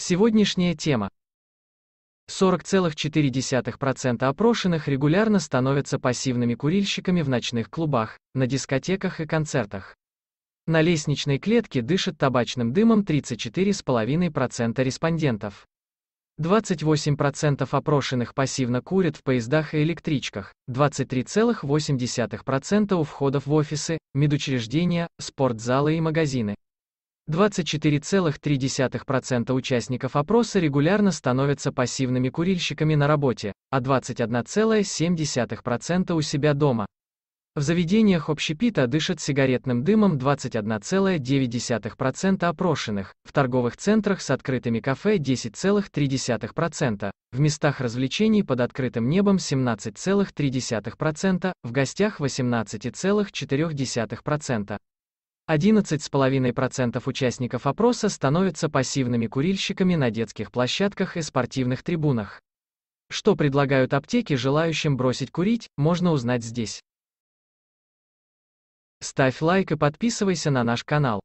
Сегодняшняя тема. 40,4% опрошенных регулярно становятся пассивными курильщиками в ночных клубах, на дискотеках и концертах. На лестничной клетке дышит табачным дымом 34,5% респондентов. 28% опрошенных пассивно курят в поездах и электричках, 23,8% у входов в офисы, медучреждения, спортзалы и магазины, 24,3% участников опроса регулярно становятся пассивными курильщиками на работе, а 21,7% у себя дома. В заведениях общепита дышат сигаретным дымом 21,9% опрошенных, в торговых центрах с открытыми кафе 10,3%, в местах развлечений под открытым небом 17,3%, в гостях 18,4%. 11,5% участников опроса становятся пассивными курильщиками на детских площадках и спортивных трибунах. Что предлагают аптеки желающим бросить курить, можно узнать здесь. Ставь лайк и подписывайся на наш канал.